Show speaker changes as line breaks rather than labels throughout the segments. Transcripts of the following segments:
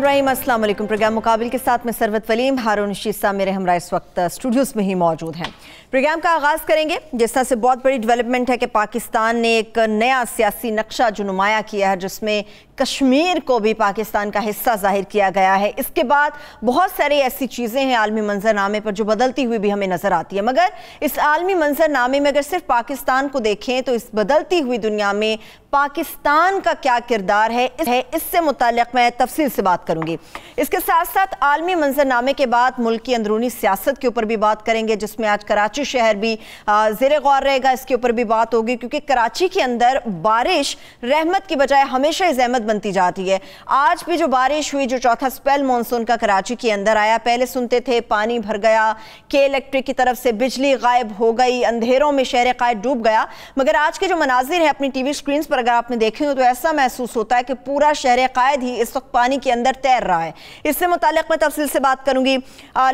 अस्सलाम वालेकुम प्रोग्राम मुकाबिल के साथ में सरवत वलीम हारून शीसा मेरे हमरा इस वक्त स्टूडियोज़ में ही मौजूद हैं प्रोग्राम का आगाज़ करेंगे जिस तरह से बहुत बड़ी डेवलपमेंट है कि पाकिस्तान ने एक नया सियासी नक्शा जो नुमाया किया है जिसमें कश्मीर को भी पाकिस्तान का हिस्सा जाहिर किया गया है इसके बाद बहुत सारी ऐसी चीज़ें हैं आलमी मंजरनामे पर जो बदलती हुई भी हमें नज़र आती है मगर इस आलमी मंजरनामे में अगर सिर्फ पाकिस्तान को देखें तो इस बदलती हुई दुनिया में पाकिस्तान का क्या किरदार है इस है इससे मुतल मैं तफसील से बात करूंगी इसके साथ साथ आलमी मंजरनामे के बाद मुल्क की अंदरूनी सियासत के ऊपर भी बात करेंगे जिसमें आज कराची शहर भी जेर गौर रहेगा इसके ऊपर भी बात होगी क्योंकि कराची के अंदर बारिश रहमत की बजाय हमेशा जहमत बनती जाती है आज भी जो बारिश हुई जो चौथा स्पेल मानसून का कराची के अंदर आया पहले सुनते थे पानी भर गया के इलेक्ट्रिक की तरफ से बिजली गायब हो गई अंधेरों में शहर कायद डूब गया मगर आज के जो मनाजिर है अपनी टीवी स्क्रीन पर अगर आपने देखे हो तो ऐसा महसूस होता है कि पूरा शहर कायद ही इस वक्त पानी के अंदर तैर रहा है इससे मुतल मैं तफसील से बात करूंगी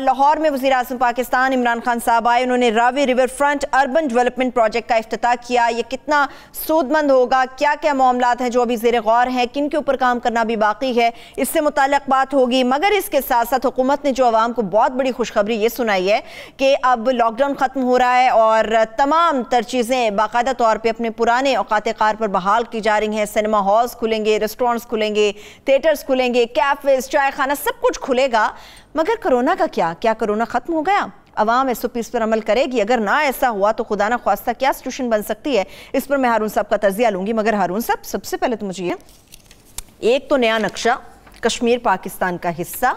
लाहौर में वजी अजम पाकिस्तान इमरान खान साहब आए उन्होंने Ravi river front urban development project का अफ्ताह किया ये कितना सूदमंद होगा क्या क्या मामला हैं जो अभी जेर गौर हैं किन स्कीम के ऊपर काम करना भी बाकी है इससे मुतल बात होगी मगर इसके साथ साथ हुकूमत ने जो आवाम को बहुत बड़ी खुशखबरी ये सुनाई है कि अब लॉकडाउन ख़त्म हो रहा है और तमाम तर चीज़ें बाकायदा तौर पर अपने पुराने औकात कार पर बहाल की जा रही हैं सिनेमा हॉल्स खुलेंगे रेस्टोरेंट्स खुलेंगे थिएटर्स खुलेंगे कैफेज चाय खाना सब कुछ खुलेगा मगर कोरोना का क्या क्या कोरोना ख़त्म हो गया अवाम एस ओ पी इस पर अमल करेगी अगर ना ऐसा हुआ तो खुदा ना खास्ता क्या सिचुएशन बन सकती है इस पर मैं हारून साहब का तजिया लूंगी मगर हारून साहब सबसे पहले तो मुझे एक तो नया नक्शा कश्मीर पाकिस्तान का हिस्सा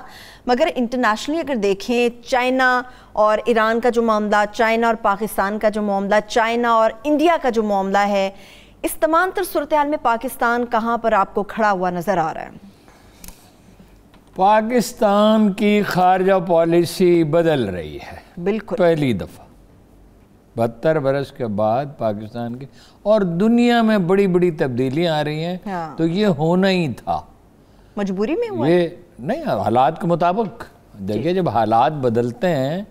मगर इंटरनेशनली अगर देखें चाइना और ईरान का जो मामला चाइना और पाकिस्तान का जो मामला चाइना और इंडिया का जो मामला है इस तमाम तर सूरत में पाकिस्तान कहाँ पर आपको खड़ा हुआ नज़र आ रहा है
पाकिस्तान की खारजा पॉलिसी बदल रही है बिल्कुल पहली दफ़ा बहत्तर बरस के बाद पाकिस्तान की और दुनिया में बड़ी बड़ी तब्दीलियां आ रही हैं हाँ। तो ये होना ही था
मजबूरी में हुआ
ये नहीं हालात के मुताबिक देखिए जब हालात बदलते हैं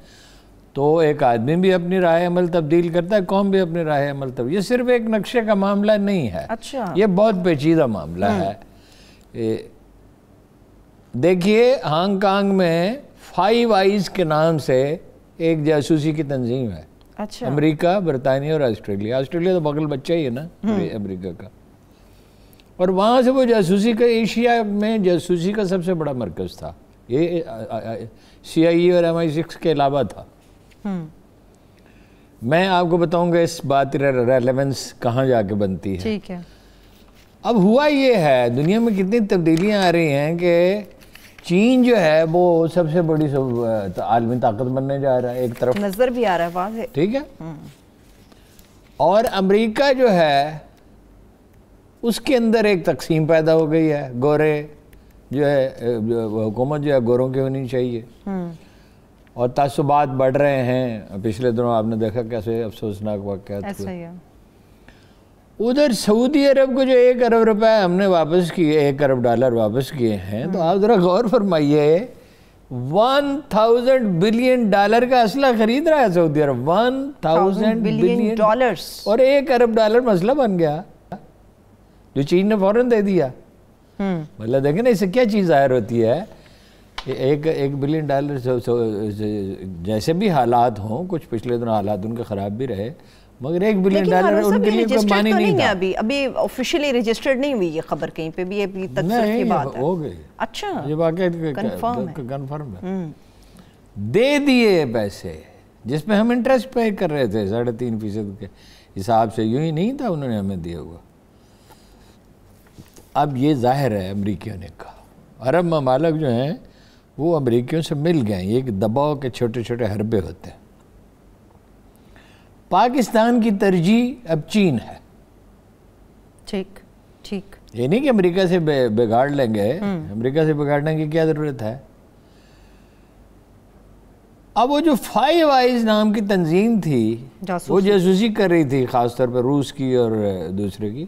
तो एक आदमी भी अपनी राय अमल तब्दील करता है कौम भी अपनी राय अमल तब्दील ये सिर्फ एक नक्शे का मामला नहीं है अच्छा ये बहुत पेचीदा मामला हम्म। है देखिए हांगकांग में फाइव आइज के नाम से एक जासूसी की तंजीम है अच्छा अमेरिका बरतानिया और ऑस्ट्रेलिया ऑस्ट्रेलिया तो बगल बच्चा ही है ना हम्म। अमेरिका का और वहाँ से वो जासूसी का एशिया में जासूसी का सबसे बड़ा मरकज था ये सी आई ई और एम आई सिक्स के अलावा था हम्म। मैं आपको बताऊंगा इस बात रेलेवेंस कहाँ जाके बनती है ठीक है अब हुआ ये है दुनिया में कितनी तब्दीलियाँ आ रही हैं कि चीन जो है वो सबसे बड़ी सब आलमी ताकत बनने जा रहा है एक तरफ
नज़र भी आ रहा है वाज ठीक है हम्म।
और अमेरिका जो है उसके अंदर एक तकसीम पैदा हो गई है गोरे जो है हुकूमत जो है गोरों की होनी चाहिए हम्म। और तसुबात बढ़ रहे हैं पिछले दिनों आपने देखा कैसे अफसोसनाक वाक़ उधर सऊदी अरब को जो एक अरब रुपए हमने वापस किए एक अरब डॉलर वापस किए हैं तो आप ज़रा गौर फरमाइए वन थाउजेंड बिलियन डॉलर का असला खरीद रहा है सऊदी अरब वन थाउजेंड बिलियन डॉलर्स और एक अरब डॉलर मसला बन गया जो चीन ने फौरन दे दिया हम्म। मतलब देखें ना इससे क्या चीज़ जाहिर होती है एक एक बिलियन डॉलर जैसे भी हालात हों कुछ पिछले दिनों हालात उनके ख़राब भी रहे मगर एक बिलियन डॉलर उनके लिए कोई मानी तो नहीं था
अभी अभी ऑफिशियली रजिस्टर्ड नहीं हुई ये खबर कहीं पे भी अभी तक सिर्फ ये बात
हो गई अच्छा ये वाकई कंफर्म है हम्म। दे दिए पैसे जिसमें हम इंटरेस्ट पे कर रहे थे साढ़े तीन फीसद के हिसाब से यूं ही नहीं था उन्होंने हमें दिया हुआ अब ये जाहिर है अमरीकियों ने कहा अरब ममालक जो हैं वो अमरीकियों से मिल गए एक दबाव के छोटे छोटे हरबे होते हैं पाकिस्तान की तरजीह अब चीन है ठीक ठीक ये नहीं कि हम्म। अमेरिका से बिगाड़ लेंगे अमेरिका से बिगाड़ने की क्या ज़रूरत है अब वो जो फाइव आइज नाम की तंजीम थी
वो जासूसी
कर रही थी ख़ासतौर पर रूस की और दूसरे की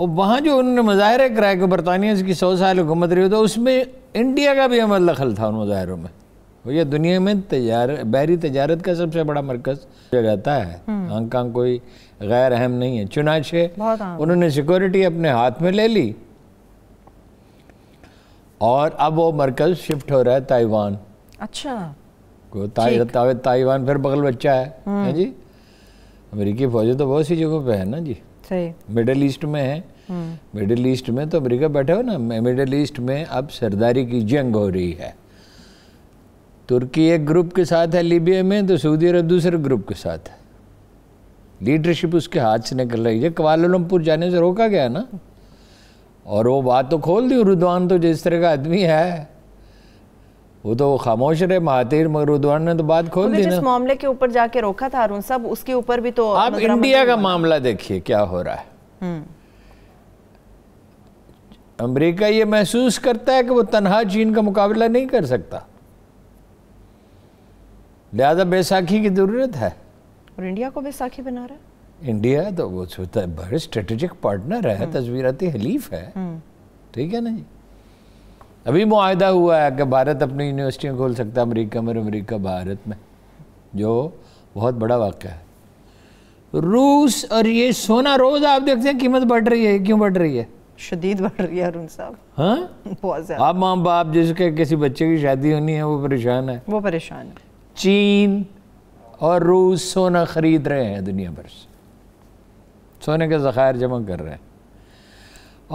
और वहां जो उन्होंने मुजाहरे कराया कि बरतानिया की सौ साल हुकूमत रही हो तो उसमें इंडिया का भी अमल दखल था उन मुजाहरों में भैया दुनिया में तजार बहरी तजारत का सबसे बड़ा मरकज रहता है हम्म। हांगकांग कोई गैर अहम नहीं है चुनाचे उन्होंने सिक्योरिटी अपने हाथ में ले ली और अब वो मरकज शिफ्ट हो रहा है ताइवान अच्छा को ताइवान ताइवान फिर बगल बच्चा है, हम्म। है जी अमेरिकी फौजी तो बहुत सी जगहों पे है ना जी सही मिडल ईस्ट में है हम्म। मिडल ईस्ट में तो अमेरिका बैठे हो ना मिडल ईस्ट में अब सरदारी की जंग हो रही है तुर्की एक ग्रुप के साथ है लीबिया में तो सऊदी अरब दूसरे ग्रुप के साथ है लीडरशिप उसके हाथ से निकल रही है कवालमपुर जाने से रोका गया ना और वो बात तो खोल दी रुद्वान तो जिस तरह का आदमी है वो तो खामोश रहे महातिर मगर उद्वान ने तो बात खोल दी ना
मामले के ऊपर जाके रोका था अरुण सब उसके ऊपर भी तो आप इंडिया का
मामला देखिए क्या हो रहा है हम्म। अमेरिका ये महसूस करता है कि वो तनहा चीन का मुकाबला नहीं कर सकता लिहाजा बैसाखी की ज़रूरत है
और इंडिया को बैसाखी बना रहा
है इंडिया तो वो सोचता है बड़े स्ट्रेटेजिक पार्टनर है हम्म। तस्वीरती हलीफ है हम्म। ठीक है ना जी अभी माहदा हुआ है कि भारत अपनी यूनिवर्सिटियाँ खोल सकता है अमरीका में अमरीका भारत में जो बहुत बड़ा वाक़ है रूस और ये सोना रोज़ आप देखते हैं कीमत बढ़ रही है क्यों बढ़ रही है शदीद बढ़
रही है अरुण साहब हाँ बहुत आप
माँ बाप जिसके किसी बच्चे की शादी होनी है वो परेशान है
वो परेशान है
चीन और रूस सोना ख़रीद रहे हैं दुनिया भर से सोने के ज़ख़ायर जमा कर रहे हैं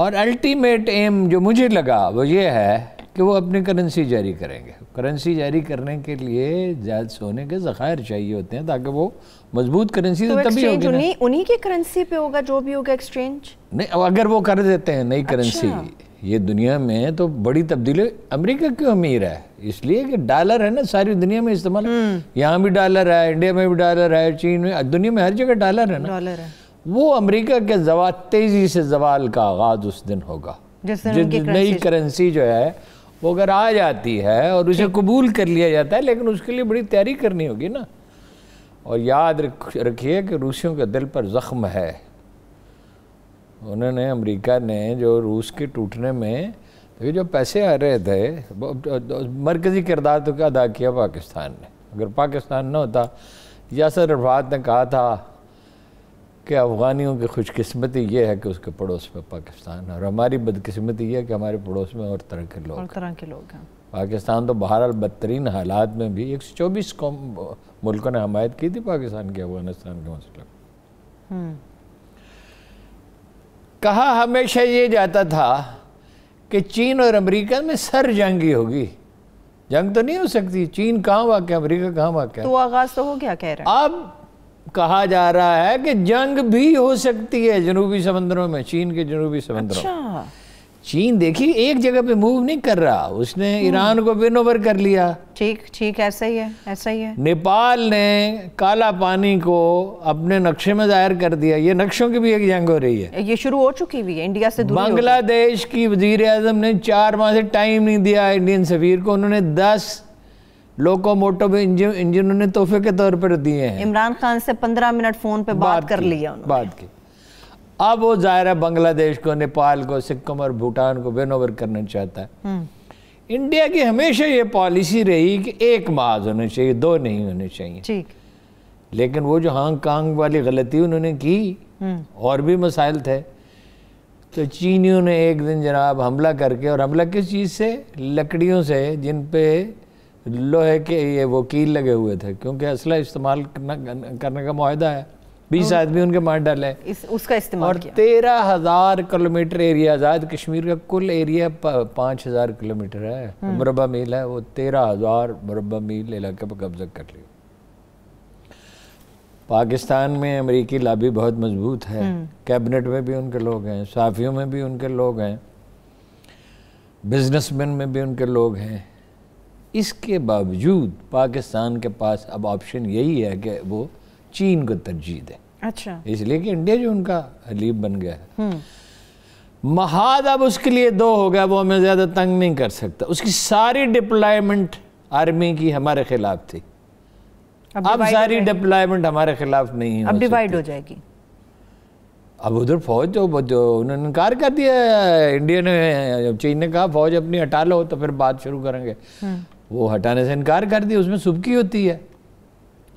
और अल्टीमेट एम जो मुझे लगा वो ये है कि वो अपनी करेंसी जारी करेंगे करेंसी जारी करने के लिए ज़्यादा सोने के ज़ख़ायर चाहिए होते हैं ताकि वो मजबूत करेंसी तो, तो तभी होगी उन्हीं
उन्हीं की करेंसी पे होगा जो भी होगा एक्सचेंज
नहीं अगर वो कर देते हैं नई अच्छा। करेंसी ये दुनिया में तो बड़ी तब्दीली अमेरिका क्यों अमीर है इसलिए कि डॉलर है ना सारी दुनिया में इस्तेमाल हम्म। यहाँ भी डॉलर है इंडिया में भी डॉलर है चीन में दुनिया में हर जगह डॉलर है ना डॉलर है वो अमेरिका के जवा तेज़ी से जवाल का आगाज उस दिन होगा जिस नई करेंसी जो है वो अगर आ जाती है और उसे कबूल कर लिया जाता है लेकिन उसके लिए बड़ी तैयारी करनी होगी ना और याद रखिए कि रूसियों के दिल पर ज़ख्म है उन्होंने अमेरिका ने जो रूस के टूटने में तो जो पैसे आ रहे थे तो मरकज़ी किरदार तो क्या अदा किया पाकिस्तान ने अगर पाकिस्तान ना होता यासर रफात ने कहा था कि अफ़गानियों की खुशकस्मती ये है कि उसके पड़ोस में पाकिस्तान और हमारी बदकस्मती ये है कि हमारे पड़ोस में और तरह के लोग और
तरह के लोग हैं
पाकिस्तान तो बहरहाल बदतरीन हालात में भी एक सौ चौबीस मुल्कों ने हमायत की थी पाकिस्तान के अफगानिस्तान के मसले हम्म। कहा हमेशा ये जाता था कि चीन और अमेरिका में सर जंगी होगी जंग तो नहीं हो सकती चीन कहाँ वाक़ अमेरिका कहाँ वाक़ तो
आगाज़ तो हो गया कह रहे हैं अब
कहा जा रहा है कि जंग भी हो सकती है जनूबी समंदरों में चीन के जनूबी समंदरों अच्छा। चीन देखिए एक जगह पे मूव नहीं कर रहा उसने hmm. ईरान को विन ओवर कर लिया
ठीक ठीक ऐसा ही है ऐसा ही है
नेपाल ने काला पानी को अपने नक्शे में जाहिर कर दिया ये नक्शों की भी एक जंग हो रही है
ये शुरू हो चुकी हुई है इंडिया से बांग्लादेश
की वजीर अजम ने चार माह से टाइम नहीं दिया इंडियन सफीर को उन्होंने दस लोको मोटो इंजन इंजनों ने तोहफे के तौर
पर दिए हैं इमरान खान से पंद्रह मिनट फोन पे बात, बात कर लिया बात की
अब वो ज़ाहिर है बांग्लादेश को नेपाल को सिक्किम और भूटान को विन ओवर करना चाहता है हम्म। इंडिया की हमेशा ये पॉलिसी रही कि एक महाज होने चाहिए दो नहीं होने चाहिए ठीक लेकिन वो जो हांगकांग वाली गलती उन्होंने की हम्म। और भी मसाइल थे तो चीनियों ने एक दिन जनाब हमला करके और हमला किस चीज़ से लकड़ियों से जिन पे लोहे के ये वो कील लगे हुए थे क्योंकि असला इस्तेमाल करना करने का माहदा है बीस आदमी उनके मार डाले इस,
उसका इस्तेमाल और
तेरह हजार किलोमीटर एरिया आज़ाद कश्मीर का कुल एरिया पाँच हजार किलोमीटर है हम्म। मुरबा मील है वो तेरह हजार मुरबा मील इलाके पर कब्जा कर लिया पाकिस्तान में अमेरिकी लाबी बहुत मजबूत है हम्म। कैबिनेट में भी उनके लोग हैं साफियों में भी उनके लोग हैं बिजनेसमैन में भी उनके लोग हैं इसके बावजूद पाकिस्तान के पास अब ऑप्शन यही है कि वो चीन को तरजीह दें अच्छा इसलिए कि इंडिया जो उनका हलीब बन गया है हम्म। महाद अब उसके लिए दो हो गया वो हमें ज़्यादा तंग नहीं कर सकता उसकी सारी डिप्लॉयमेंट आर्मी की हमारे खिलाफ थी
अब, अब सारी
डिप्लॉयमेंट हमारे खिलाफ नहीं अब डिवाइड हो जाएगी अब उधर फौज जो तो, जो तो उन्होंने इनकार कर दिया इंडिया ने चीन ने कहा फौज अपनी हटा लो तो फिर बात शुरू करेंगे हम्म। वो हटाने से इनकार कर दिया उसमें सुबकी होती है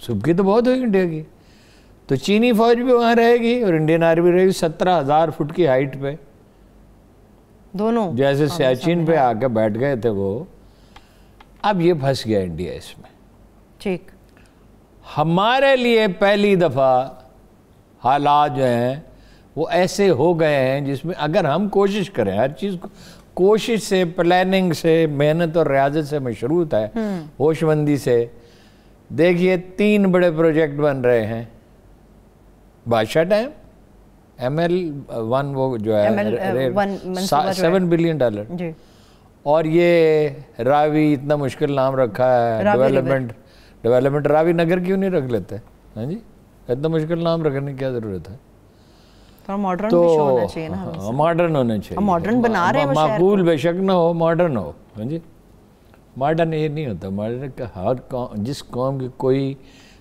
सुबकी तो बहुत होगी इंडिया की तो चीनी फौज भी वहां रहेगी और इंडियन आर्मी रहेगी सत्रह हजार फुट की हाइट पे दोनों जैसे हाँ, सियाचिन पे आके बैठ गए थे वो अब ये फंस गया इंडिया इसमें ठीक हमारे लिए पहली दफ़ा हालात जो हैं वो ऐसे हो गए हैं जिसमें अगर हम कोशिश करें हर चीज़ को कोशिश से प्लानिंग से मेहनत और रियाजत से मशरूत है हम्म। होशमंदी से देखिए तीन बड़े प्रोजेक्ट बन रहे हैं बादशाह डैम एम एल वन वो जो है सेवन बिलियन डॉलर और ये रावी इतना मुश्किल नाम रखा है डेवलपमेंट डेवलपमेंट रावी नगर क्यों नहीं रख लेते हैं हाँ जी इतना मुश्किल नाम रखने की क्या ज़रूरत है
मॉडर्न तो होना चाहिए ना हाँ,
मॉडर्न होना चाहिए मॉडर्न बना रहे हैं माकूल बेशक ना हो मॉडर्न हो हाँ जी मॉडर्न ये नहीं होता मॉडर्न का हर कौम जिस कौम की कोई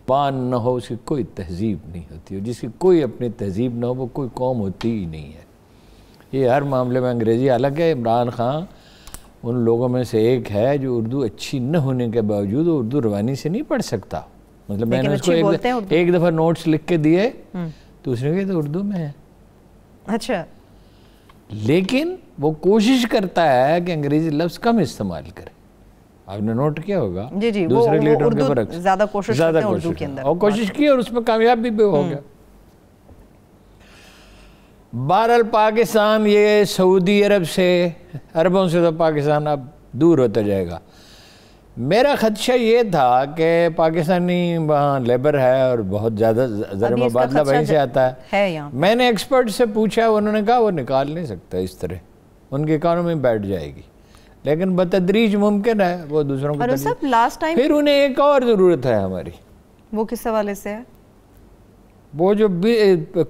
पान ना हो उसकी कोई तहजीब नहीं होती हो जिसकी कोई अपनी तहजीब ना हो वो कोई कौम होती ही नहीं है ये हर मामले में अंग्रेज़ी अलग है इमरान खान उन लोगों में से एक है जो उर्दू अच्छी न होने के बावजूद उर्दू रवानी से नहीं पढ़ सकता मतलब मैंने उसको एक, एक दफ़ा नोट्स लिख के दिए तो उसने कहा तो उर्दू में है अच्छा लेकिन वो कोशिश करता है कि अंग्रेज़ी लफ्ज़ कम इस्तेमाल करे आपने नोट किया होगा जी जी दूसरे लीडर के उर्दू ज्यादा कोशिश ज्यादा उर्दू के अंदर और कोशिश की और उसमें कामयाब भी हो हम्म। गया बहरहाल पाकिस्तान ये सऊदी अरब से अरबों से तो पाकिस्तान अब दूर होता जाएगा मेरा खदशा ये था कि पाकिस्तानी वहाँ लेबर है और बहुत ज़्यादा ज़रा मुबादला वहीं से आता है, है मैंने एक्सपर्ट से पूछा उन्होंने कहा वो निकाल नहीं सकता इस तरह उनकी इकानमी बैठ जाएगी लेकिन बतदरीज मुमकिन है वो दूसरों को सब
लास्ट टाइम फिर उन्हें
एक और ज़रूरत है हमारी
वो किस हवाले से है
वो जो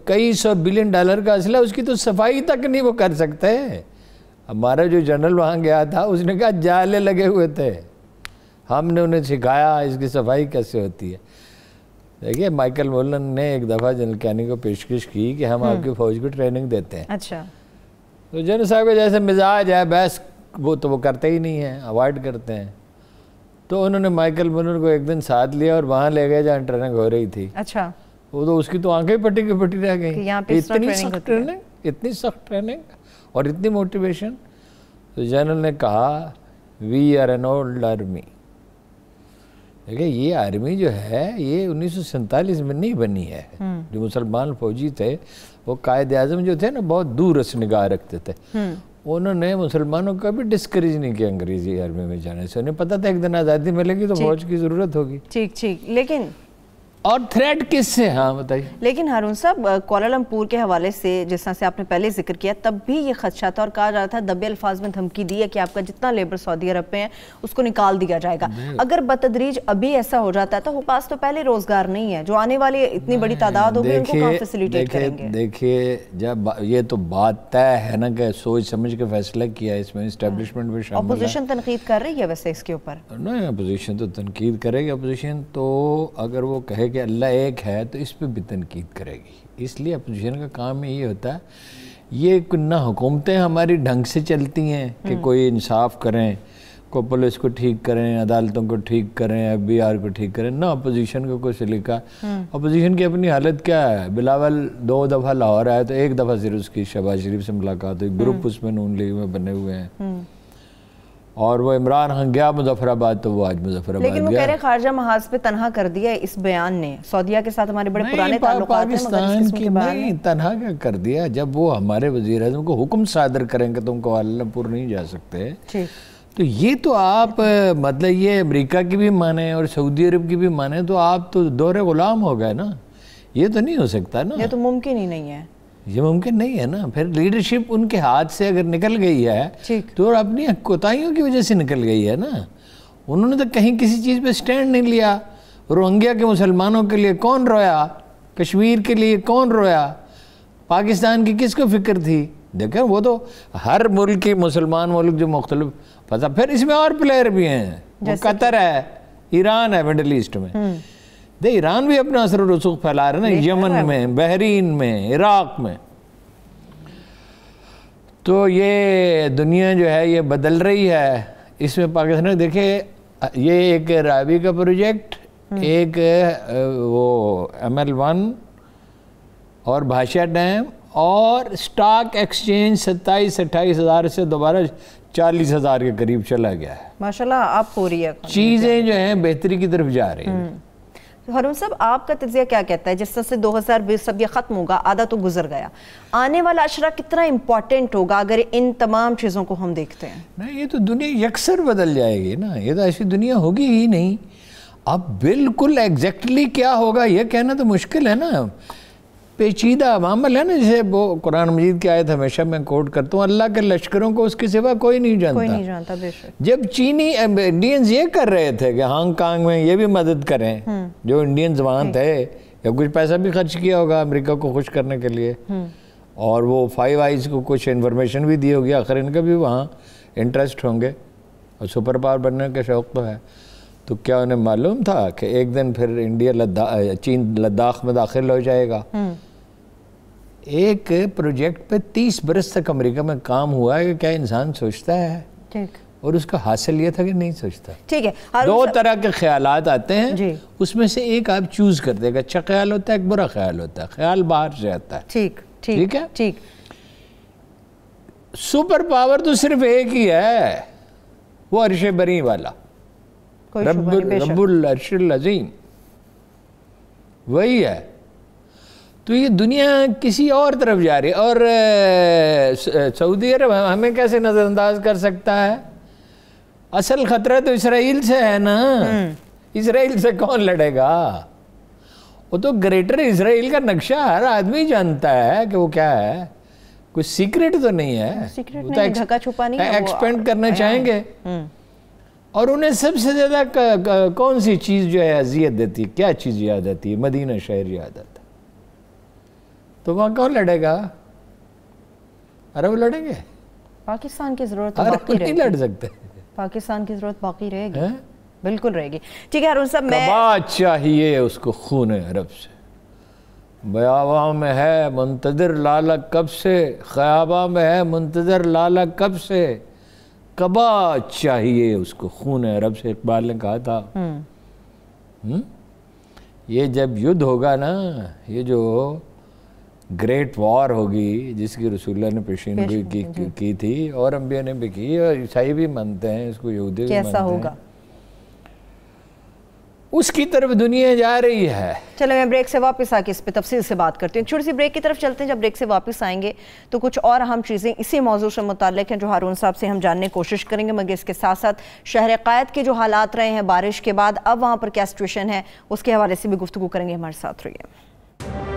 कई सौ बिलियन डॉलर का असला उसकी तो सफाई तक नहीं वो कर सकते हमारा जो जनरल वहाँ गया था उसने कहा जाले लगे हुए थे हमने उन्हें सिखाया इसकी सफाई कैसे होती है देखिए माइकल मोलन ने एक दफ़ा जनरल कैनी को पेशकश की कि हम हम्म। आपकी फ़ौज को ट्रेनिंग देते हैं अच्छा तो जनरल साहब का जैसे मिजाज है बस वो तो वो करते ही नहीं हैं अवॉइड करते हैं तो उन्होंने माइकल बनूर को एक दिन साथ लिया और वहाँ ले गए जहाँ ट्रेनिंग हो रही थी अच्छा वो तो उसकी तो आंखें पट्टी की पट्टी रह गई इतनी सख्त ट्रेनिंग इतनी सख्त ट्रेनिंग और इतनी मोटिवेशन तो जनरल ने कहा we are an old army देखिए ये आर्मी जो है ये उन्नीस में नहीं बनी है हम्म। जो मुसलमान फौजी थे वो कायद आजम जो थे ना बहुत दूर से निगाह रखते थे हम्म। उन्होंने मुसलमानों का भी डिस्करेज नहीं किया अंग्रेजी आर्मी में जाने से उन्हें पता था एक दिन आज़ादी मिलेगी तो फौज की ज़रूरत होगी ठीक ठीक लेकिन और थ्रेट किससे हाँ बताइए
लेकिन हारून साहब कोलालमपुर के हवाले से जिस तरह से आपने पहले जिक्र किया तब भी ये खदशा था और कहा जा रहा था दबे अल्फाज में धमकी दी है कि आपका जितना लेबर सऊदी अरब में है उसको निकाल दिया जाएगा अगर बतदरीज अभी ऐसा हो जाता है तो पास तो पहले रोजगार नहीं है जो आने वाली इतनी बड़ी तादाद हो उनको करेंगे
देखिए जब ये तो बात तय है ना कि सोच समझ के फैसला किया इसमें इस्टेब्लिशमेंट में अपोजिशन
तनकीद कर रही है वैसे इसके ऊपर
नहीं अपोजिशन तो तनकीद करेगी अपोजिशन तो अगर वो कहेगी कि अल्लाह एक है तो इस पर भी तनकीद करेगी इसलिए अपोजिशन का काम ये होता है ये ना हुकूमतें हमारी ढंग से चलती हैं कि हम्म। कोई इंसाफ करें को पुलिस को ठीक करें अदालतों को ठीक करें एफ को ठीक करें ना अपोजिशन को कुछ लिखा अपोजिशन हम्म। की अपनी हालत क्या है बिलावल दो दफ़ा लाहौर आया तो एक दफ़ा सिर्फ उसकी शहबाज शरीफ से मुलाकात हुई हम्म। ग्रुप उसमें नून लीग में बने हुए हैं और वो इमरान खान गया मुजफ्फराबाद तो वो आज मुजफ्फराबाद लेकिन वो कह रहे
खारजा महाज पे तनहा कर दिया इस बयान ने सऊदिया के साथ हमारे बड़े पुराने पाकिस्तान की नहीं
तनहा क्या कर दिया जब वो हमारे वजीर अजम को हुक्म सादर करेंगे तो उनको कुआलालमपुर नहीं जा सकते तो ये तो आप मतलब ये अमेरिका की भी माने और सऊदी अरब की भी माने तो आप तो दौरे गुलाम हो गए ना ये तो नहीं हो सकता ना ये
तो मुमकिन ही नहीं है
ये मुमकिन नहीं है ना फिर लीडरशिप उनके हाथ से अगर निकल गई है तो अपनी कोताहियों की वजह से निकल गई है ना उन्होंने तो कहीं किसी चीज़ पे स्टैंड नहीं लिया रोहंग्या के मुसलमानों के लिए कौन रोया कश्मीर के लिए कौन रोया पाकिस्तान की किसको फिक्र थी देखें वो तो हर मुल्क के मुसलमान मुल्क जो मुख्तलिफ पता फिर इसमें और प्लेयर भी हैं कतर है ईरान है मिडल ईस्ट में हम्म। दे ईरान भी अपना असर रसूख फैला रहे ना यमन में बहरीन में इराक में तो ये दुनिया जो है ये बदल रही है इसमें पाकिस्तान देखे ये एक रावी का प्रोजेक्ट हम्म। एक वो एम एल वन और भाषा डैम और स्टॉक एक्सचेंज सत्ताईस अट्ठाईस हज़ार से दोबारा चालीस हज़ार के करीब चला गया है
माशाल्लाह आप हो रही है
चीज़ें जो हैं बेहतरी की तरफ जा रही हैं हम्म।
हरुण साहब आपका तजिया क्या कहता है जिस तरह से दो हज़ार बीस सब ये ख़त्म होगा आधा तो गुजर गया आने वाला अशरा कितना इम्पोर्टेंट होगा अगर इन तमाम चीज़ों को हम देखते हैं ना
ये तो दुनिया यकसर बदल जाएगी ना ये तो ऐसी दुनिया होगी ही नहीं अब बिल्कुल एग्जैक्टली क्या होगा ये कहना तो मुश्किल है ना पेचीदा मामल है ना जैसे वो कुरान मजीद की आयत हमेशा मैं कोट करता हूँ अल्लाह के लश्करों को उसके सिवा कोई नहीं जानता कोई नहीं जानता जब चीनी इंडियंस ये कर रहे थे कि हांगकांग में ये भी मदद करें हम्म। जो इंडियन जवान थे या कुछ पैसा भी खर्च किया होगा अमेरिका को खुश करने के लिए हम्म। और वो फाइव आइज को कुछ इन्फॉर्मेशन भी दी होगी आखिर इनका भी वहाँ इंटरेस्ट होंगे और सुपर पावर बनने का शौक़ तो है तो क्या उन्हें मालूम था कि एक दिन फिर इंडिया लद्दाख चीन लद्दाख में दाखिल हो जाएगा हम्म। एक प्रोजेक्ट पे तीस बरस तक अमेरिका में काम हुआ है क्या इंसान सोचता है ठीक और उसका हासिल यह था कि नहीं सोचता
ठीक है दो
तरह के ख्याल आते हैं उसमें से एक आप चूज कर देगा अच्छा ख्याल होता है एक बुरा ख्याल होता है ख्याल बाहर से आता है ठीक ठीक है ठीक सुपर पावर तो सिर्फ एक ही है वो अरश बरी वाला
रबुल
अरशीम वही है तो ये दुनिया किसी और तरफ जा रही है और सऊदी अरब हमें कैसे नज़रअंदाज कर सकता है असल ख़तरा तो इसराइल से है ना हम्म। इसराइल से कौन लड़ेगा वो तो ग्रेटर इसराइल का नक्शा हर आदमी जानता है कि वो क्या है कुछ सीक्रेट तो नहीं है
सीक्रेट तो नहीं, नहीं छुपा नहीं एक्सपेंड करना चाहेंगे
हम्म। और उन्हें सबसे ज़्यादा कौन सी चीज़ जो है अजियत देती क्या चीज़ याद आती है मदीना शहर याद आता तो वहाँ कौन लड़ेगा अरे वो लड़ेंगे
पाकिस्तान की जरूरत तो बाकी नहीं लड़ सकते पाकिस्तान की जरूरत बाकी रहेगी बिल्कुल रहेगी ठीक है अरुण साहब मैं
चाहिए उसको खून अरब से बयावा में है मुंतजर लाला कब से खयाबा में है मुंतजर लाला कब से कबा चाहिए उसको खून है अरब से इकबाल ने कहा था हुँ। हम्म। हुँ? हम्म? ये जब युद्ध होगा ना ये जो ग्रेट वॉर होगी जिसकी रसूल्ला ने पेशीन भी की, की, की थी और अम्बिया ने भी की और ईसाई भी मानते हैं इसको यहूदी भी मानते होगा? हैं उसकी तरफ दुनिया जा रही है
चलो मैं ब्रेक से वापस आके इस पर तफसील से बात करती हूँ छोटी सी ब्रेक की तरफ चलते हैं जब ब्रेक से वापस आएंगे तो कुछ और अहम चीज़ें इसी मौजू से मुतल हैं जो हारून साहब से हम जानने की कोशिश करेंगे मगर इसके साथ साथ शहर क़ायद के जो हालात रहे हैं बारिश के बाद अब वहाँ पर क्या सिचुएशन है उसके हवाले से भी गुफ्तु करेंगे हमारे साथ रहिए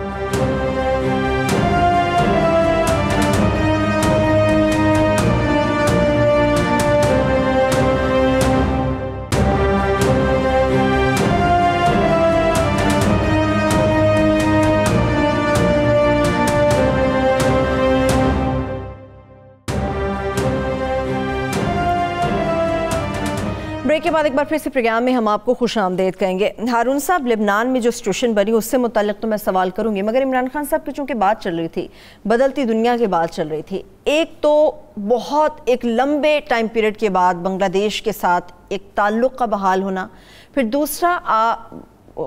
ब्रेक के बाद एक बार फिर से प्रोग्राम में हम आपको खुश आमदेद कहेंगे हारून साहब लेबनान में जो सिचुएशन बनी उससे मुतल तो मैं सवाल करूंगी मगर इमरान खान साहब की चूंकि बात चल रही थी बदलती दुनिया की बात चल रही थी एक तो बहुत एक लंबे टाइम पीरियड के बाद बांग्लादेश के साथ एक ताल्लुक़ का बहाल होना फिर दूसरा आ,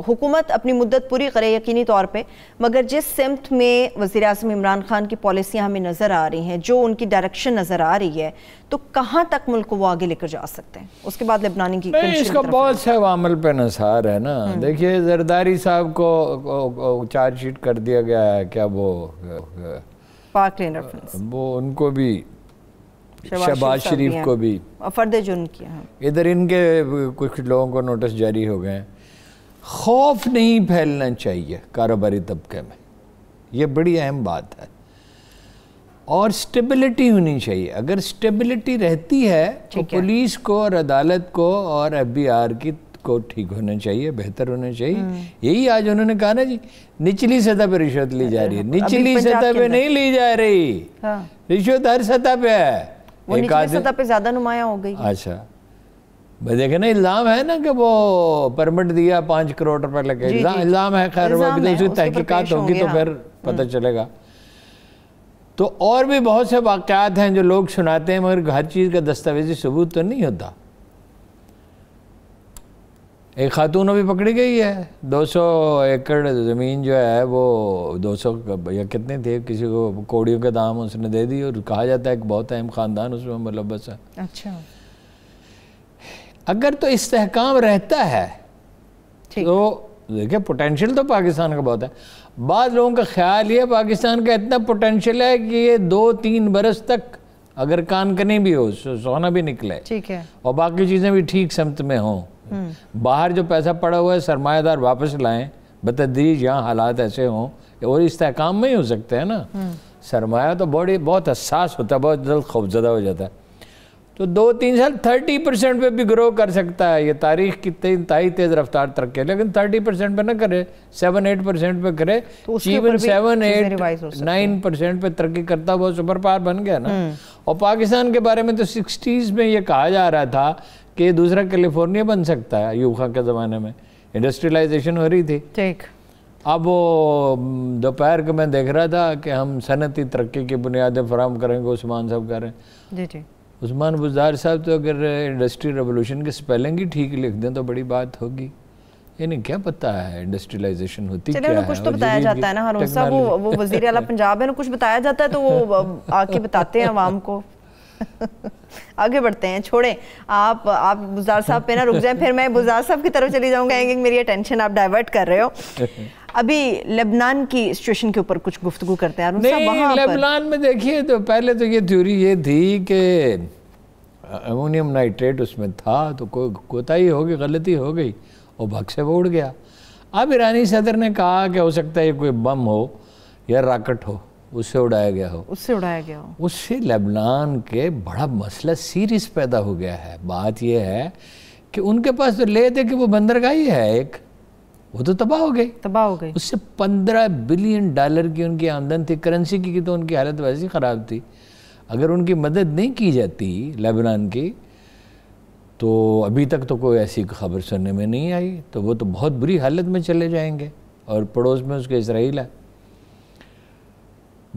हुकूमत अपनी मुद्दत पूरी करे यकीनी तौर पे मगर जिस सिमत में वज़ी अजम इमरान ख़ान की पॉलिसियाँ हमें नज़र आ रही हैं जो उनकी डायरेक्शन नज़र आ रही है तो कहाँ तक मुल्क को वो आगे लेकर जा सकते हैं उसके बाद लेबनानी की इसका
बहुत सा अमल पर नसार है ना हम्म। देखिए जरदारी साहब को चार्जशीट कर दिया गया है क्या वो
पार्क
वो उनको भी
शहबाज शरीफ को भी फर्द जुर्म किया
इधर इनके कुछ लोगों को नोटिस जारी हो गए हैं खौफ नहीं फैलना चाहिए कारोबारी तबके में ये बड़ी अहम बात है और स्टेबिलिटी होनी चाहिए अगर स्टेबिलिटी रहती है तो पुलिस को और अदालत को और एफ बी आर की को ठीक होना चाहिए बेहतर होना चाहिए हम्म। यही आज उन्होंने कहा ना जी निचली सतह पर रिश्वत ली जा रही है निचली सतह पे नहीं ली जा रही हाँ। रिश्वत हर सतह पे है वो निचली सतह
पे ज्यादा नुमाया हो गई
अच्छा भाई देखे ना इल्ज़ाम है ना कि वो परमिट दिया पाँच करोड़ रुपए लगे इल्ज़ाम है खैर वो अभी तो उसकी होगी तो हाँ। फिर पता हम्म। चलेगा तो और भी बहुत से वाक़ात हैं जो लोग सुनाते हैं मगर हर चीज़ का दस्तावेजी सबूत तो नहीं होता एक खातून अभी पकड़ी गई है 200 एकड़ ज़मीन जो है वो 200 या कितने थे किसी को कोड़ियों के दाम उसने दे दी और कहा जाता है एक बहुत अहम ख़ानदान उसमें मुलबस है अच्छा अगर तो इस्तेकाम रहता है तो देखिए पोटेंशियल तो पाकिस्तान का बहुत है बाद लोगों का ख्याल ये पाकिस्तान का इतना पोटेंशियल है कि ये दो तीन बरस तक अगर कान कने भी हो सोना भी निकले ठीक है और बाकी चीज़ें भी ठीक समत में हों हम्म। बाहर जो पैसा पड़ा हुआ है सरमायादार वापस लाएँ बतदरीज यहाँ हालात ऐसे हों और इस्तेकाम में ही हो सकते हैं ना हम्म। सरमाया तो बॉडी बहुत हसास होता है बहुत जल्द खौफजदा हो जाता है तो दो तीन साल थर्टी परसेंट पर भी ग्रो कर सकता है ये तारीख की ते, तेज़ रफ्तार तरक्की है लेकिन थर्टी परसेंट पर ना करे सेवन एट परसेंट पर करे even seven eight nine percent पर तरक्की करता वो सुपर पावर बन गया ना हम्म। और पाकिस्तान के बारे में तो सिक्सटीज़ में ये कहा जा रहा था कि दूसरा कैलिफोर्निया बन सकता है यूखा के ज़माने में इंडस्ट्रियलाइजेशन हो रही थी ठीक अब वो दोपहर के मैं देख रहा था कि हम सनती तरक्की की बुनियादें फराम करेंगे उस्मान साहब कह
रहे हैं
उस्मान बुजार साहब तो अगर इंडस्ट्री रेवोल्यूशन के स्पेलिंग ही ठीक लिख दें तो बड़ी बात होगी इन्हें क्या पता है इंडस्ट्रियलाइजेशन होती क्या है कुछ तो बताया जाता है ना हर साहब वो वो वजीर अला
पंजाब है ना कुछ बताया जाता है तो वो आके बताते हैं आवाम को आगे बढ़ते हैं छोड़ें आप आप बुजार साहब पे ना रुक जाएं फिर मैं बुजार साहब की तरफ चली जाऊंगा मेरी अटेंशन आप डाइवर्ट कर रहे हो अभी लेबनान की सिचुएशन के ऊपर कुछ गुफ्तु करते हैं नहीं लेबनान
में देखिए तो पहले तो ये थ्योरी ये थी कि अमोनियम नाइट्रेट उसमें था तो कोई कोताही हो गई गलती हो गई और भग से वो उड़ गया अब ईरानी सदर ने कहा कि हो सकता है कोई बम हो या राकेट हो उससे उड़ाया गया हो
उससे उड़ाया गया हो
उससे लेबनान के बड़ा मसला सीरियस पैदा हो गया है बात यह है कि उनके पास तो ले थे कि वो बंदरगाही ही है एक वो तो तबाह हो गई तबाह हो गई उससे पंद्रह बिलियन डॉलर की उनकी आमदन थी करेंसी की तो उनकी हालत वैसी ख़राब थी अगर उनकी मदद नहीं की जाती लेबनान की तो अभी तक तो कोई ऐसी खबर सुनने में नहीं आई तो वो तो बहुत बुरी हालत में चले जाएंगे और पड़ोस में उसके इसराइल है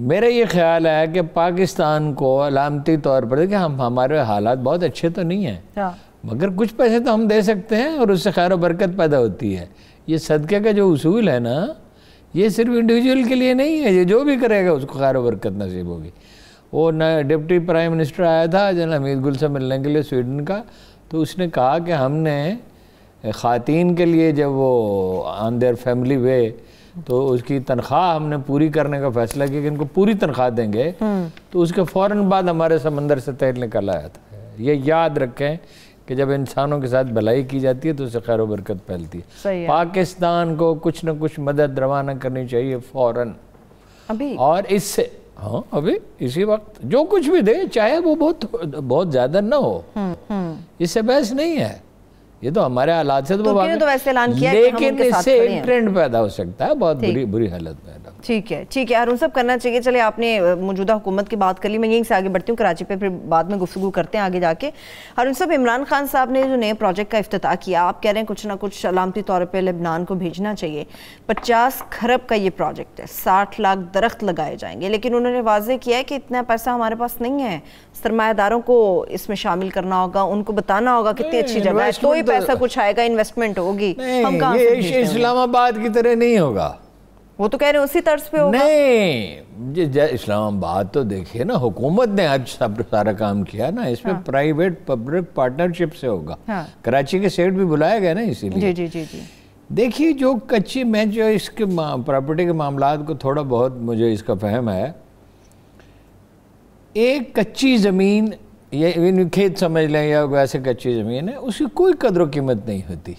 मेरा ये ख्याल है कि पाकिस्तान को अलामती तौर पर देखिए हम हमारे हालात बहुत अच्छे तो नहीं हैं हाँ। मगर कुछ पैसे तो हम दे सकते हैं और उससे खैर बरकत पैदा होती है ये सदक़े का जो उसूल है ना ये सिर्फ इंडिविजुअल के लिए नहीं है ये जो भी करेगा उसको खैर वरकत नसीब होगी वो न डिप्टी प्राइम मिनिस्टर आया था जन हमीद गुल से मिलने के लिए स्वीडन का तो उसने कहा कि हमने ख़ातन के लिए जब वो आन देयर फैमिली वे तो उसकी तनख्वाह हमने पूरी करने का फैसला किया कि इनको पूरी तनख्वाह देंगे हम्म। तो उसके फ़ौर बाद हमारे समंदर से तैर निकल आया था ये याद रखें कि जब इंसानों के साथ भलाई की जाती है तो उससे खैर बरकत फैलती है पाकिस्तान को कुछ ना कुछ मदद रवाना करनी चाहिए फौरन अभी और इससे हाँ अभी इसी वक्त जो कुछ भी दे चाहे वो बहुत बहुत ज़्यादा ना हो हम्म, हम्म। इससे बहस नहीं है ये तो हमारे हालात से तो, तो वैसे तो किया लेकिन इससे एक ट्रेंड पैदा हो सकता है बहुत बुरी बुरी हालत में
ठीक है ठीक है अरुण सब करना चाहिए चले आपने मौजूदा हुकूमत की बात कर ली मैं यहीं से आगे बढ़ती हूँ कराची पे फिर बाद में गुफ्तु करते हैं आगे जाके अरुण सब इमरान खान साहब ने जो नए प्रोजेक्ट का अफ्ताह किया आप कह रहे हैं कुछ ना कुछ अलामती तौर पर लेबनान को भेजना चाहिए पचास खरब का ये प्रोजेक्ट है साठ लाख दरख्त लगाए जाएंगे लेकिन उन्होंने वाजे किया है कि इतना पैसा हमारे पास नहीं है सरमादारों को इसमें शामिल करना होगा उनको बताना होगा कितनी अच्छी जगह है तो ही पैसा तो- कुछ आएगा इन्वेस्टमेंट होगी हम
इस्लामाबाद की तरह नहीं होगा वो तो कह रहे उसी तर्ज पे होगा नहीं इस्लामाबाद तो देखिए ना हुकूमत ने आज सब सारा काम किया ना इसमें हाँ। प्राइवेट पब्लिक पार्टनरशिप से होगा हाँ। कराची के सेठ भी बुलाया गया ना इसीलिए जी जी जी जी देखिए जो कच्ची मैं जो इसके प्रॉपर्टी के मामला को थोड़ा बहुत मुझे इसका फहम है एक कच्ची ज़मीन या खेत समझ लें या वैसे कच्ची ज़मीन है उसकी कोई कदर कीमत नहीं होती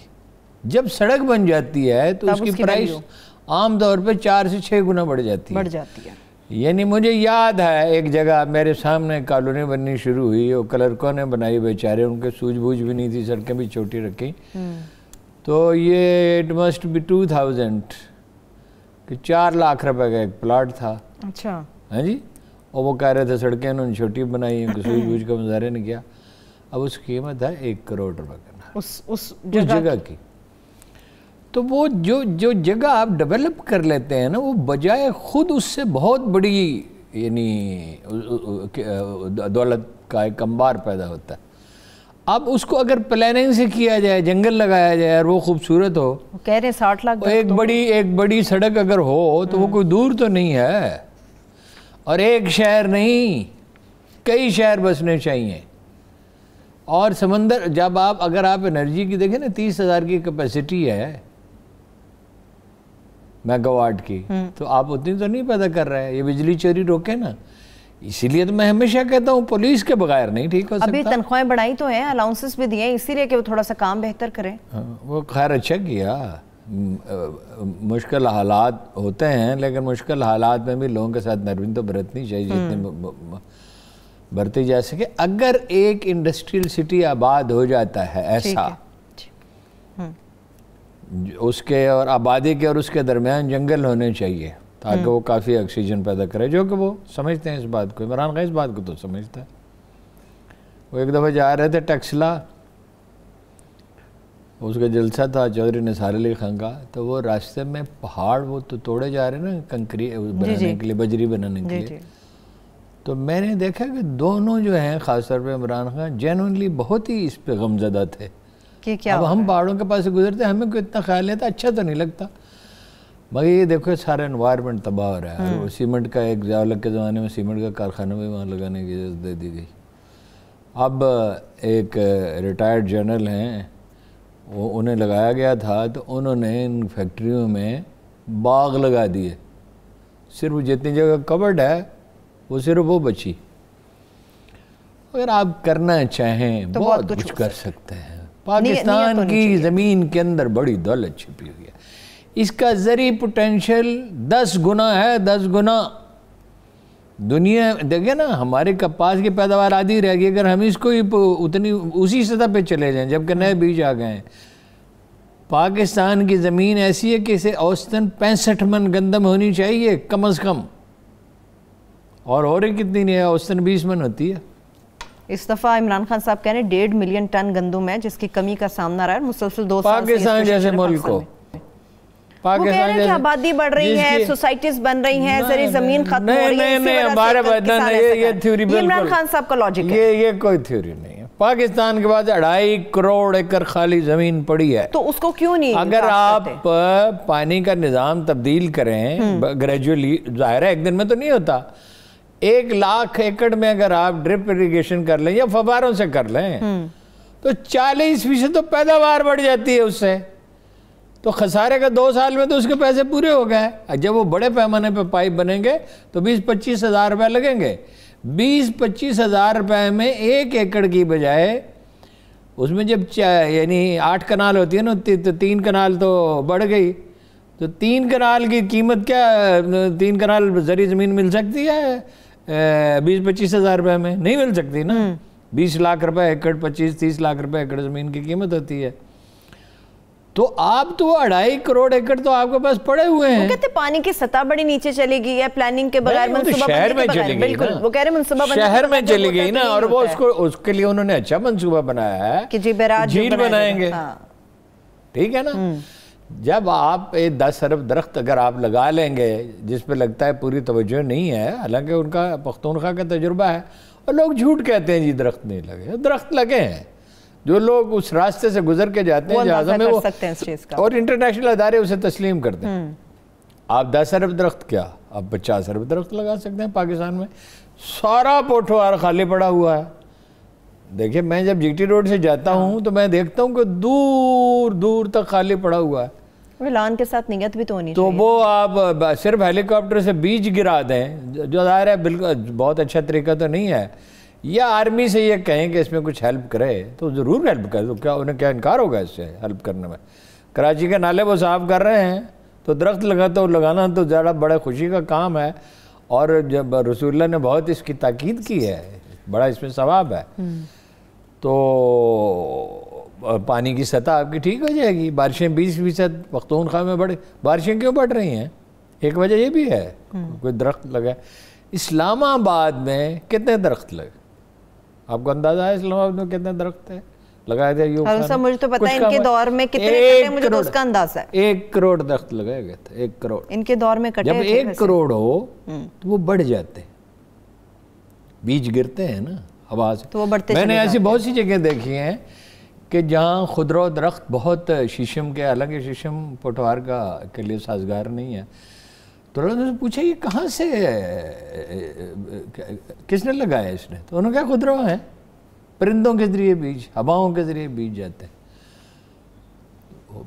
जब सड़क बन जाती है तो उसकी, उसकी प्राइस आमतौर पर चार से छः गुना बढ़ जाती है बढ़ जाती है यानी मुझे याद है एक जगह मेरे सामने कॉलोनी बननी शुरू हुई और क्लर्कों ने बनाई बेचारे उनके सूझबूझ भी नहीं थी सड़कें भी छोटी रखी हम्म। तो ये it must be two thousand कि चार लाख रुपए का एक प्लाट था अच्छा है हाँ जी और वो कह रहे थे सड़कें उन्होंने छोटी बनाई उनके सूझबूझ का मुजहरे ने किया अब उसकी कीमत है एक करोड़ रुपए का उस उस जगह की तो वो जो जो जगह आप डेवलप कर लेते हैं ना वो बजाय ख़ुद उससे बहुत बड़ी यानी दौलत का एक अंबार पैदा होता है अब उसको अगर प्लानिंग से किया जाए जंगल लगाया जाए और वो खूबसूरत हो कह रहे साठ लाख तो एक तो बड़ी एक बड़ी सड़क अगर हो तो वो हम्म। कोई दूर तो नहीं है और एक शहर नहीं कई शहर बसने चाहिए और समंदर जब आप अगर आप एनर्जी की देखें ना तीस हज़ार की कैपेसिटी है मेगावाट की हम्म। तो आप उतनी तो नहीं पैदा कर रहे हैं ये बिजली चोरी रोके ना इसीलिए तो मैं हमेशा कहता हूँ पुलिस के बगैर नहीं ठीक हो अभी सकता अभी
तनख्वाहें बढ़ाई तो हैं अलाउंसेस भी दिए इसीलिए कि वो थोड़ा सा काम बेहतर करें
हाँ, वो खैर अच्छा किया मुश्किल हालात होते हैं लेकिन मुश्किल हालात में भी लोगों के साथ नरविंद तो बरतनी चाहिए हम्म। जितने बरती जा सके अगर एक इंडस्ट्रियल सिटी आबाद हो जाता है ऐसा उसके और आबादी के और उसके दरमियान जंगल होने चाहिए ताकि हम्म। वो काफ़ी ऑक्सीजन पैदा करे जो कि वो समझते हैं इस बात को इमरान खान इस बात को तो समझता है वो एक दफ़ा जा रहे थे टक्सला उसका जलसा था चौधरी निसार अली खान का तो वो रास्ते में पहाड़ वो तो तोड़े जा रहे ना कंकरी बनाने के लिए बजरी बनाने के लिए तो मैंने देखा कि दोनों जो हैं ख़ासतौर पर इमरान खान जेनवनली बहुत ही इस पर गमजदा थे
कि क्या अब हम
पहाड़ों के पास से गुजरते हैं हमें कोई इतना ख्याल नहीं था अच्छा तो नहीं लगता मगर ये देखो सारा इन्वायरमेंट तबाह हो रहा है और हम्म। सीमेंट का एक अलग के ज़माने में सीमेंट का कारखाना भी वहाँ लगाने की इजाज़त दे दी गई अब एक रिटायर्ड जनरल हैं वो उन्हें लगाया गया था तो उन्होंने इन फैक्ट्रियों में बाग लगा दिए सिर्फ जितनी जगह कवर्ड है वो सिर्फ वो बची अगर आप करना चाहें तो बहुत, बहुत कुछ कर सकते हैं पाकिस्तान तो की ज़मीन के अंदर बड़ी दौलत छिपी हुई है इसका ज़री पोटेंशल दस गुना है दस गुना दुनिया देखिए ना हमारे कपास की पैदावार आधी रह गई अगर हम इसको ही उतनी उसी सतह पे चले जाएं जबकि नए बीज आ गए हैं पाकिस्तान की ज़मीन ऐसी है कि इसे औसतन पैंसठ मन गंदम होनी चाहिए कम अज़ कम और और कितनी नहीं है औसतन बीस मन होती है
इस दफ़ा इमरान खान साहब कह रहे हैं डेढ़ मिलियन टन गंदम है जिसकी कमी का सामना रहा है मुसलसल दो पाकिस्तान जैसे मुल्क को पाकिस्तान की आबादी बढ़ रही है सोसाइटीज बन रही हैं जरी जमीन खत्म हो रही है नहीं हमारे ये ये थ्योरी इमरान खान
साहब का लॉजिक ये ये कोई थ्योरी नहीं
पाकिस्तान
के पास अढ़ाई करोड़ एकड़ खाली जमीन पड़ी है तो
उसको क्यों नहीं अगर आप
पानी का निज़ाम तब्दील करें हम्म। ग्रेजुअली जाहिर है एक दिन में तो नहीं होता एक लाख एकड़ में अगर आप ड्रिप इरिगेशन कर लें या फवारों से कर लें हम्म। तो चालीस फीसद तो पैदावार बढ़ जाती है उससे तो खसारे का दो साल में तो उसके पैसे पूरे हो गए जब वो बड़े पैमाने पर पाइप बनेंगे तो बीस पच्चीस हज़ार रुपये लगेंगे बीस पच्चीस हज़ार रुपए में एक एकड़ की बजाय उसमें जब यानी आठ कनाल होती है ना ती, तो तीन कनाल तो बढ़ गई तो तीन कनाल की कीमत क्या तीन कनाल जरी ज़मीन मिल सकती है बीस पच्चीस हज़ार रुपए में नहीं मिल सकती ना हम्म। बीस लाख रुपए एकड़ पच्चीस तीस लाख रुपए एकड़ ज़मीन की कीमत होती है तो आप तो अढ़ाई करोड़ एकड़
तो आपके पास पड़े हुए हैं वो कहते पानी की सतह बड़ी नीचे चली गई है प्लानिंग के बगैर शहर में चली गई वो कह रहे मनसूबा शहर में चली गई ना तो और वो उसको
उसके लिए उन्होंने अच्छा मनसूबा बनाया
है कि झील बनाएंगे हाँ।
ठीक है ना हम्म। जब आप ये दस अरब दरख्त अगर आप लगा लेंगे जिस पर लगता है पूरी तवज्जो नहीं है हालांकि उनका पख्तूनख्वा का तजुर्बा है और लोग झूठ कहते हैं जी दरख्त नहीं लगे दरख्त लगे हैं जो लोग उस रास्ते से गुजर के जाते हैं जहाज़ों में
वो
और इंटरनेशनल अदारे उसे तस्लीम करते हैं हम्म। आप दस अरब दरख्त क्या आप पचास अरब दरख्त लगा सकते हैं पाकिस्तान में सारा पोठोहार खाली पड़ा हुआ है देखिए मैं जब जीटी रोड से जाता हाँ। हूँ तो मैं देखता हूँ कि दूर दूर तक खाली पड़ा हुआ है
लान के साथ नियत भी तो होनी तो वो
आप सिर्फ हेलीकॉप्टर से बीज गिरा दें जो जाहिर है बिल्कुल बहुत अच्छा तरीका तो नहीं है या आर्मी से ये कहें कि इसमें कुछ हेल्प करे तो ज़रूर हेल्प करे तो क्या उन्हें क्या इनकार होगा इससे हेल्प करने में कराची के नाले वो साफ कर रहे हैं तो दरख्त लगा तो लगाना तो ज़्यादा बड़ा खुशी का काम है और जब रसूल्ला ने बहुत इसकी ताकीद की है बड़ा इसमें सवाब है हम्म। तो पानी की सतह आपकी ठीक हो जाएगी बारिशें बीस फीसद पख्तून खा में बढ़ बारिशें क्यों बढ़ रही हैं एक वजह ये भी है हम्म। कोई दरख्त लगा इस्लामाबाद में कितने दरख्त लगे आपको अंदाजा है इस्लामाबाद में कितने दरख्त है लगाया गया मुझे तो पता है इनके दौर में कितने मुझे तो उसका
अंदाजा है
एक करोड़ दरख्त लगाए गए थे एक करोड़
इनके दौर में कटे जब एक करोड़
हो हम्म। तो वो बढ़ जाते बीज गिरते हैं ना हवा से तो वो बढ़ते मैंने ऐसी बहुत सी जगह देखी हैं कि जहाँ खुदरा दरख्त बहुत शीशम के हालांकि शीशम पटवार का के लिए साजगार नहीं है तो उन्होंने पूछा ये कहाँ से किसने लगाया इसने तो उन्होंने कहा खुदरा है परिंदों के ज़रिए बीज हवाओं
के ज़रिए बीज जाते हैं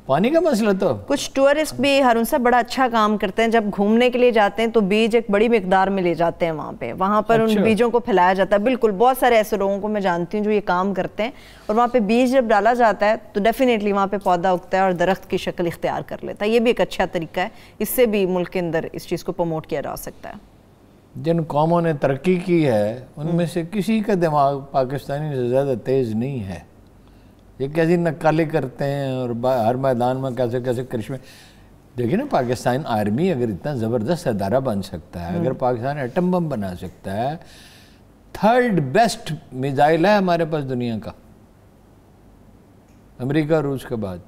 पानी का मसला तो कुछ टूरिस्ट भी हर साहब बड़ा अच्छा काम करते हैं जब घूमने के लिए जाते हैं तो बीज एक बड़ी मकदार में ले जाते हैं वहाँ पे वहाँ पर अच्छा। उन बीजों को फैलाया जाता है बिल्कुल बहुत सारे ऐसे लोगों को मैं जानती हूँ जो ये काम करते हैं और वहाँ पे बीज जब डाला जाता है तो डेफिनेटली वहाँ पे पौधा उगता है और दरख्त की शक्ल इख्तियार कर लेता है ये भी एक अच्छा तरीका है इससे भी मुल्क के अंदर इस चीज़ को प्रमोट किया जा सकता है
जिन कौमों ने तरक्की की है उनमें से किसी का दिमाग पाकिस्तानी से ज़्यादा तेज़ नहीं है ये कैसी नक्काले करते हैं और हर मैदान में कैसे कैसे करिश्मे देखिए ना पाकिस्तान आर्मी अगर इतना ज़बरदस्त अदारा बन सकता है अगर हम्म। पाकिस्तान एटम बम बना सकता है थर्ड बेस्ट मिज़ाइल है हमारे पास दुनिया का अमेरिका और रूस के बाद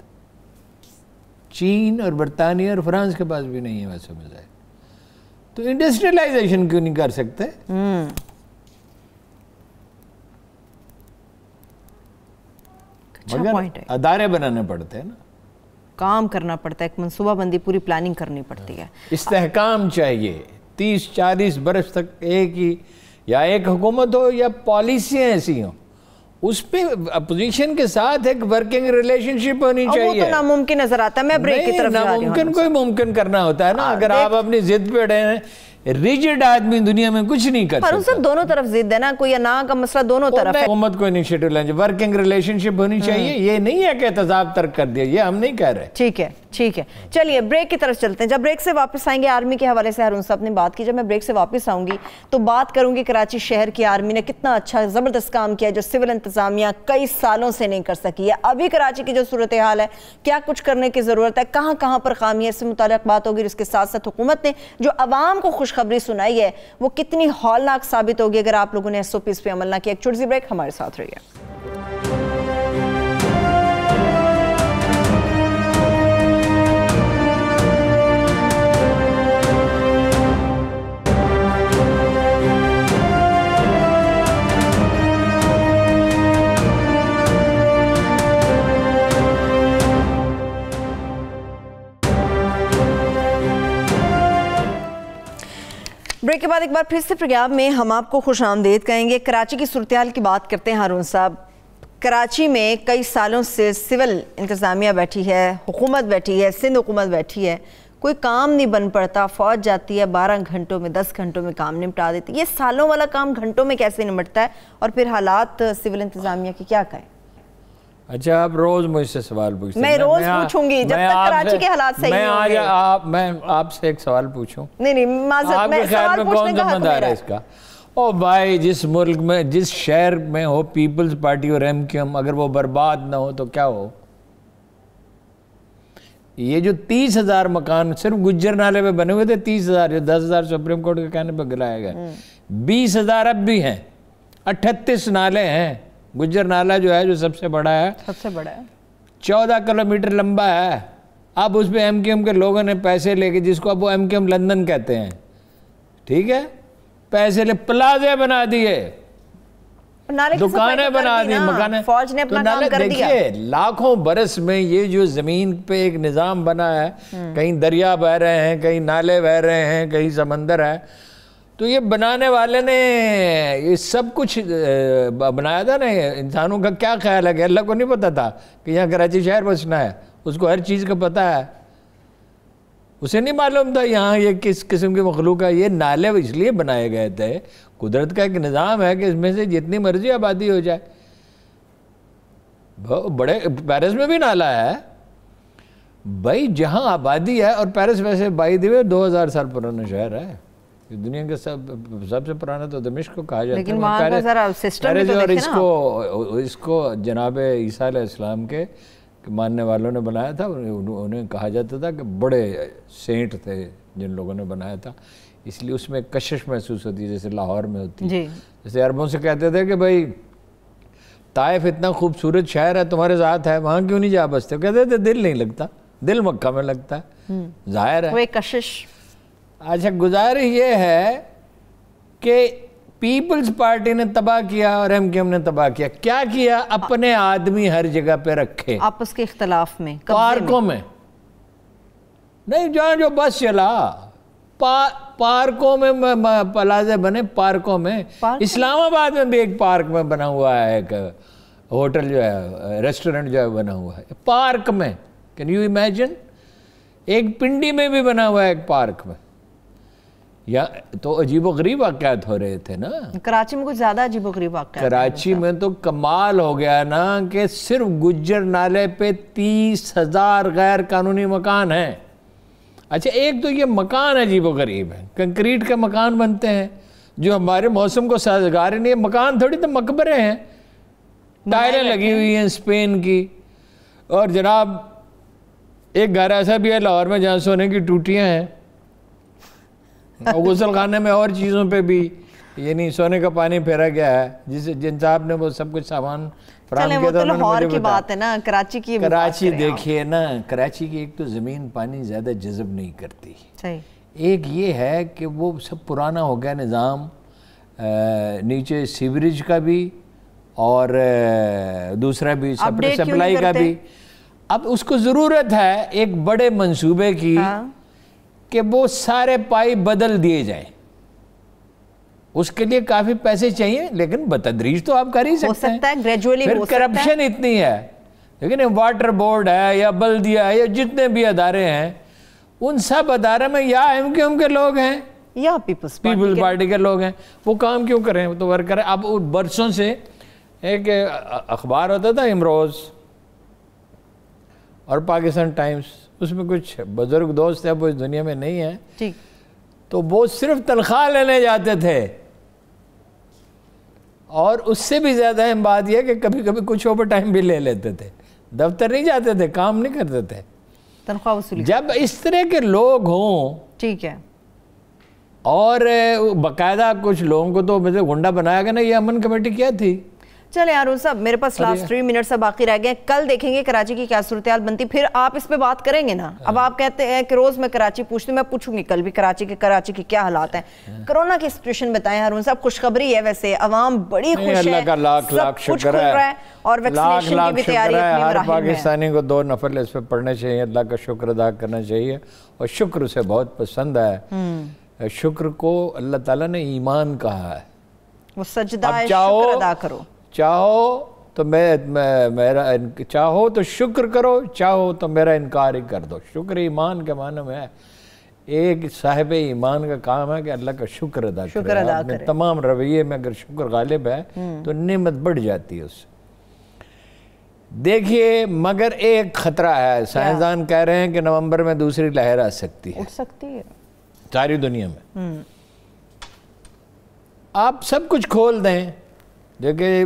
चीन और बरतानिया और फ्रांस के पास भी नहीं है वैसे मिज़ाइल तो इंडस्ट्रियलाइजेशन क्यों नहीं कर सकते हम्म। अच्छा मगर अदारे बनाने पड़ते हैं ना
काम करना पड़ता है एक मनसूबाबंदी पूरी प्लानिंग करनी पड़ती है
इस्तेकाम चाहिए तीस चालीस बरस तक एक ही या एक हुकूमत हो या पॉलिसियाँ ऐसी हों उस पर अपोजिशन के साथ एक वर्किंग रिलेशनशिप होनी चाहिए वो तो
नामुमकिन नजर आता है मैं ब्रेक की तरफ नामुमकिन
कोई मुमकिन करना होता है ना आ, हाँ, अगर आप अपनी जिद पे अड़े हैं रिजिड आदमी दुनिया में कुछ नहीं कर पर सकता
दोनों तरफ जिद है ना कोई ना का मसला दोनों तो तरफ हुकूमत
को इनिशिएटिव लेना वर्किंग रिलेशनशिप होनी हम्म। चाहिए ये नहीं है
कि एहतजाब तर्क कर दिया ये हम नहीं कह रहे ठीक है ठीक है चलिए ब्रेक की तरफ चलते हैं जब ब्रेक से वापस आएंगे आर्मी के हवाले से हर साहब ने बात की जब मैं ब्रेक से वापस आऊंगी तो बात करूंगी कराची शहर की आर्मी ने कितना अच्छा ज़बरदस्त काम किया जो सिविल इंतज़ामिया कई सालों से नहीं कर सकी है अभी कराची की जो सूरत हाल है क्या कुछ करने की ज़रूरत है कहाँ कहाँ पर खामी है इससे मुतल बात होगी इसके साथ साथ हुकूमत ने जो आवाम को खुशखबरी सुनाई है वो कितनी हौलनाक साबित होगी अगर आप लोगों ने एस ओ पीज़ पे अमल ना किया एक छोटी सी ब्रेक हमारे साथ रही है ब्रेक के बाद एक बार फिर से प्रयाग में हम आपको खुश आमदेद कहेंगे कराची की सूरत की बात करते हैं हारून साहब कराची में कई सालों से सिविल इंतज़ामिया बैठी है हुकूमत बैठी है सिंध हुकूमत बैठी है कोई काम नहीं बन पड़ता फौज जाती है बारह घंटों में दस घंटों में काम निपटा देती है ये सालों वाला काम घंटों में कैसे निपटता है और फिर हालात सिविल इंतज़ामिया के क्या कहें
अच्छा आप रोज मुझसे सवाल पूछते मैं रोज पूछूंगी जब तक कराची के हालात सही मैं आज आप मैं आपसे एक सवाल पूछूं
नहीं नहीं माजर मैं सवाल में कौन जिम्मेदार है इसका
ओ भाई जिस मुल्क में जिस शहर में हो पीपल्स पार्टी और एम क्यू एम अगर वो बर्बाद ना हो तो क्या हो ये जो तीस हजार मकान सिर्फ गुज्जर नाले में बने हुए थे तीस हजार जो दस हजार सुप्रीम कोर्ट के कहने पर गिराए गए हम्म। बीस हजार अब भी हैं अट्ठतीस नाले हैं गुजर नाला जो है जो सबसे बड़ा है सबसे बड़ा है चौदह किलोमीटर लंबा है अब उसमें एम के एम के लोगों ने पैसे लेके जिसको अब वो एम के एम लंदन कहते हैं ठीक है पैसे ले प्लाजे बना दिए
दुकानें तो बना दी मकान फौज ने तो अपना तो काम कर दिया
लाखों बरस में ये जो जमीन पे एक निज़ाम बना है हम्म। कहीं दरिया बह रहे हैं कहीं नाले बह रहे हैं कहीं समंदर है तो ये बनाने वाले ने ये सब कुछ बनाया था ना इंसानों का क्या ख्याल है कि अल्लाह को नहीं पता था कि यहाँ कराची शहर बसना है उसको हर चीज़ का पता है उसे नहीं मालूम था यहाँ ये किस किस्म के मखलूक है ये नाले इसलिए बनाए गए थे कुदरत का एक निज़ाम है कि इसमें से जितनी मर्जी आबादी हो जाए बड़े पैरिस में भी नाला है भाई जहाँ आबादी है और पैरिस वैसे बाई दिवे दो हज़ार साल पुराना शहर है दुनिया के सब सबसे पुराना तो दमिश्क को कहा जाता लेकिन है तो लेकिन सिस्टम भी तो और इसको इसको जनाब ईसा इस्लाम के मानने वालों ने बनाया था उन्हें कहा जाता था कि बड़े सेंट थे जिन लोगों ने बनाया था इसलिए उसमें कशिश महसूस होती है जैसे लाहौर में होती है जैसे अरबों से कहते थे कि भाई ताइफ इतना खूबसूरत शहर है तुम्हारे साथ है वहाँ क्यों नहीं जा बसते कहते थे दिल नहीं लगता दिल मक्का में लगता है हम्म। जाहिर है वो एक कशिश अच्छा गुजारिश ये है कि पीपल्स पार्टी ने तबाह किया और एम के एम ने तबाह किया क्या किया अपने आदमी हर जगह पे रखे आपस के इख्तलाफ में पार्कों में, में। नहीं जो जो बस चला पा, पार्कों में प्लाजे बने पार्कों में पार्क इस्लामाबाद में भी एक पार्क में बना हुआ है एक होटल जो है रेस्टोरेंट जो है बना हुआ है पार्क में कैन यू इमेजिन एक पिंडी में भी बना हुआ है एक पार्क में या तो अजीब गरीब वाक़त हो रहे थे ना
कराची में कुछ ज़्यादा अजीब गरीब वाक़
कराची में तो कमाल हो गया ना कि सिर्फ गुज्जर नाले पे तीस हज़ार गैर कानूनी मकान हैं अच्छा एक तो ये मकान अजीब गरीब है कंक्रीट के मकान बनते हैं जो हमारे मौसम को साजगार नहीं है मकान थोड़ी तो मकबरे हैं टायरें लगी हुई हैं स्पेन की और जनाब एक घर ऐसा भी है लाहौर में जहाँ सोने की टूटियाँ हैं और गसल में और चीज़ों पे भी यानी सोने का पानी फेरा गया है जिस जिन साहब ने वो सब कुछ सामान चले वो तो लाहौर की बात
है ना कराची की कराची देखिए
ना कराची की एक तो ज़मीन पानी ज़्यादा जज्ब नहीं करती एक ये है कि वो सब पुराना हो गया निज़ाम नीचे सीवरेज का भी और दूसरा भी सप्लाई का भी अब उसको ज़रूरत है एक बड़े मंसूबे की हाँ। कि वो सारे पाई बदल दिए जाए उसके लिए काफी पैसे चाहिए लेकिन बतदरीज तो आप कर ही सकते हो सकता है ग्रेजुअली फिर करप्शन इतनी है लेकिन वाटर बोर्ड है या बल्दिया है या जितने भी अदारे हैं उन सब अदारे में या एम के एम के लोग हैं या पीपल्स पीपल्स पार्टी के लोग हैं वो काम क्यों करें तो वर्कर है अब बरसों से एक अखबार होता था इमरोज़ और पाकिस्तान टाइम्स उसमें कुछ बुजुर्ग दोस्त है वो इस दुनिया में नहीं है ठीक तो वो सिर्फ तनख्वाह लेने जाते थे और उससे भी ज़्यादा अहम बात यह कि कभी कभी कुछ ओवर टाइम भी ले लेते थे दफ्तर नहीं जाते थे काम नहीं करते थे तनख्वाह वसूली जब इस तरह के लोग हों ठीक है और बाकायदा कुछ लोगों को तो मतलब गुंडा बनाया गया ना ये अमन कमेटी क्या थी
चले अरुण साहब मेरे पास लास्ट थ्री मिनट सब बाकी रह गए कल देखेंगे कराची की क्या सूरत बनती फिर आप इस पे बात करेंगे ना अब आप कहते हैं कि रोज मैं कराची पूछती हूँ मैं पूछूंगी कल भी कराची के कराची की क्या हालात है कोरोना की सिचुएशन बताएं अरुण साहब खुशखबरी है वैसे अवाम बड़ी खुश है लाख
लाख लाख शुक्र है
और वैक्सीनेशन की भी तैयारी पाकिस्तानी
को दो नफल इस पर पढ़ने चाहिए अल्लाह का शुक्र अदा करना चाहिए और शुक्र उसे बहुत पसंद है हम्म। शुक्र को अल्लाह ताला ने ईमान कहा है
वो सजदा शुक्र अदा करो
चाहो तो मैं, मैं मेरा चाहो तो शुक्र करो चाहो तो मेरा इनकार ही कर दो शुक्र ईमान के मान में है एक साहब ईमान का काम है कि अल्लाह का शुक्र अदा शुक्र अदा करें तमाम रवैये में अगर शुक्र गालिब है हम्म। तो नमत बढ़ जाती है उससे देखिए मगर एक खतरा है साइंसदान कह रहे हैं कि नवंबर में दूसरी लहर आ सकती है उठ सकती है सारी दुनिया में हम्म। आप सब कुछ खोल दें देखिए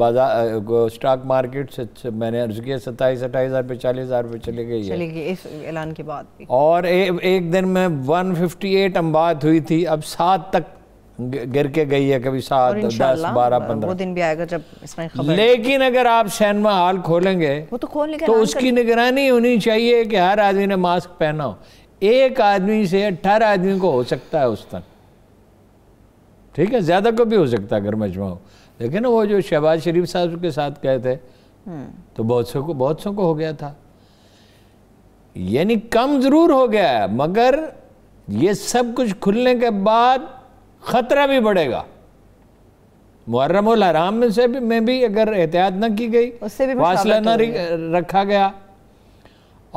बाजार स्टॉक मार्केट से मैंने अर्ज किया सत्ताईस अट्ठाईस हज़ार पे चालीस हज़ार पे चली गई चली
गई इस ऐलान के बाद
और ए, एक दिन में 158 बात हुई थी अब सात तक गिर के गई है कभी सात दस बारह पंद्रह
दिन भी आएगा जब इसमें खबर लेकिन
अगर आप सैनमा हॉल खोलेंगे वो तो खोल तो उसकी निगरानी होनी चाहिए कि हर आदमी ने मास्क पहना हो एक आदमी से अट्ठारह आदमी को हो सकता है उस तक ठीक है ज़्यादा को भी हो सकता है अगर मजमा हो लेकिन वो जो शहबाज शरीफ साहब के साथ गए थे हम्म। तो बहुत सो को बहुत सो को हो गया था यानी कम ज़रूर हो गया है मगर ये सब कुछ खुलने के बाद ख़तरा भी बढ़ेगा मुहर्रम हराम में से भी में भी अगर एहतियात ना की गई
उससे भी फासला ना
रखा गया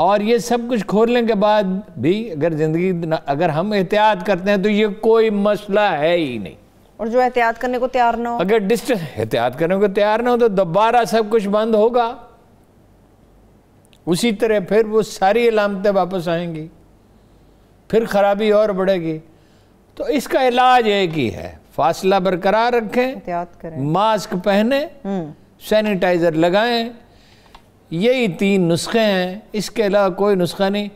और ये सब कुछ खोलने के बाद भी अगर ज़िंदगी अगर हम एहतियात करते हैं तो ये कोई मसला है ही नहीं
और जो एहतियात करने को तैयार ना हो
अगर डिस्टेंस एहतियात करने को तैयार ना हो तो दोबारा सब कुछ बंद होगा उसी तरह फिर वो सारी अलामतें वापस आएंगी फिर खराबी और बढ़ेगी तो इसका इलाज एक ही है फासला बरकरार रखें मास्क पहने हम्म। सैनिटाइजर लगाएं यही तीन नुस्खे हैं इसके अलावा कोई नुस्खा नहीं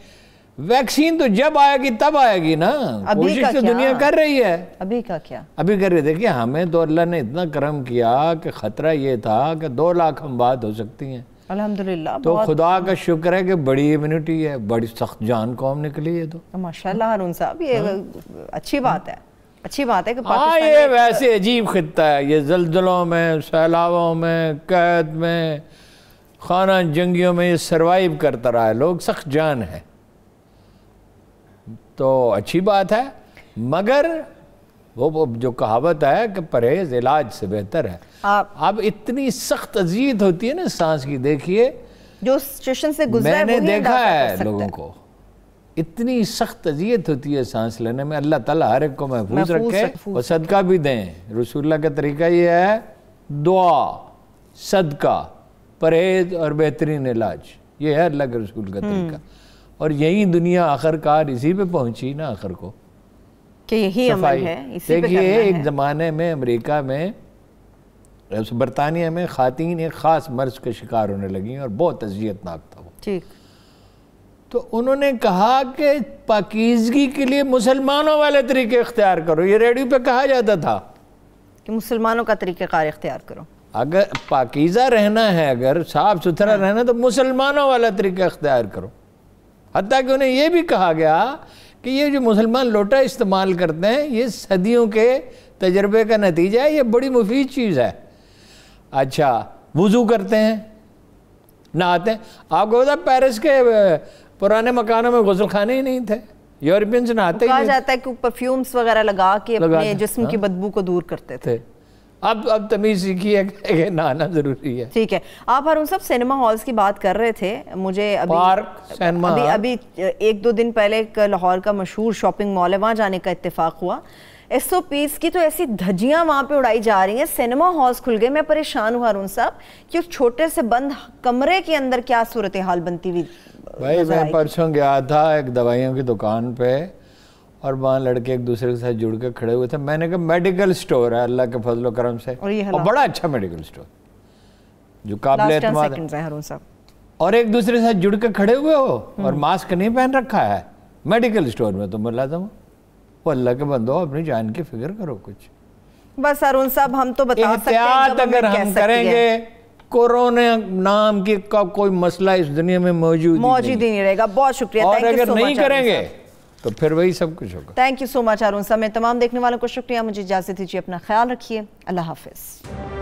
वैक्सीन तो जब आएगी तब आएगी ना का तो दुनिया कर रही है
अभी का क्या
अभी कर रही देखिए हमें तो अल्लाह ने इतना क्रम किया कि खतरा ये था कि दो लाख हम बात हो सकती हैं
अल्हम्दुलिल्लाह तो खुदा
का शुक्र है कि बड़ी इम्यूनिटी है बड़ी सख्त जान कौम निकली है तो,
तो माशा हारून साहब ये हाँ। अच्छी बात है अच्छी बात है कि हाँ ये
वैसे अजीब खत्ता है ये जलजलों में सैलाबों में कैद में खाना जंगियों में ये सरवाइव करता रहा है लोग सख्त जान है तो अच्छी बात है मगर वो जो कहावत है कि परहेज इलाज से बेहतर है आप अब इतनी सख्त अजीत होती है ना सांस की देखिए जो
सिचुएशन से गुजरा मैंने देखा है
लोगों को इतनी सख्त अजियत होती है सांस लेने में अल्लाह ताला हर एक को महफूज रखे और सदका भी दें रसूल्ला का तरीका ये है दुआ सदका परहेज और बेहतरीन इलाज ये है अल्लाह के रसूल का तरीका और यही दुनिया आखिरकार इसी पे पहुंची ना आखिर को
कि यही अमल है देखिए एक
ज़माने में अमेरिका में बरतानिया में खातन एक ख़ास मर्ज के शिकार होने लगी और बहुत अजियतनाक था वो ठीक तो उन्होंने कहा कि पाकिजगी के लिए मुसलमानों वाले तरीके अख्तियार करो ये रेडियो पे कहा जाता था
कि मुसलमानों का तरीक़ार अख्तियार करो
अगर पाकिज़ा रहना है अगर साफ़ सुथरा हाँ। रहना तो मुसलमानों वाला तरीका अख्तियार करो हती कि उन्हें यह भी कहा गया कि ये जो मुसलमान लोटा इस्तेमाल करते हैं ये सदियों के तजर्बे का नतीजा है ये बड़ी मुफीद चीज़ है अच्छा वज़ू करते हैं नहाते हैं आपको पता पैरिस के पुराने मकानों में गसल खाने ही नहीं थे यूरोपियंस नहाते ही जाता
है कि परफ्यूम्स वगैरह लगा के अपने जिस्म की हाँ। बदबू को दूर करते थे, थे। अब अब तमीज़ सीखिए नहाना ज़रूरी है ठीक है आप उन साहब सिनेमा हॉल्स की बात कर रहे थे मुझे अभी पार्क सिनेमा अभी, अभी एक दो दिन पहले एक लाहौर का मशहूर शॉपिंग मॉल है वहां जाने का इत्तेफाक हुआ एसओ पीस की तो ऐसी धज्जियाँ वहाँ पे उड़ाई जा रही हैं सिनेमा हॉल्स खुल गए मैं परेशान हुआ अरुण साहब कि उस छोटे से बंद कमरे के अंदर क्या सूरत हाल बनती हुई भाई मैं
परसों गया था एक दवाइयों की दुकान पे और वहाँ लड़के एक दूसरे के साथ जुड़ के खड़े हुए थे मैंने कहा मेडिकल स्टोर है अल्लाह के फजलो करम से और, ये और बड़ा अच्छा मेडिकल स्टोर जो काबिल और एक दूसरे के साथ जुड़ के खड़े हुए हो हम्म। और मास्क नहीं पहन रखा है मेडिकल स्टोर में तो था वो अल्लाह के बंदो अपनी जान की फिक्र करो कुछ
बस अरुण साहब हम तो बता सकते हैं अगर हम करेंगे कोरोना
नाम की का कोई मसला इस दुनिया में मौजूद मौजूद
ही नहीं रहेगा बहुत शुक्रिया और अगर नहीं करेंगे
तो फिर वही सब कुछ होगा
thank you so much Arun समय तमाम देखने वालों को शुक्रिया मुझे इजाज़त दीजिए अपना ख्याल रखिए अल्लाह हाफिज़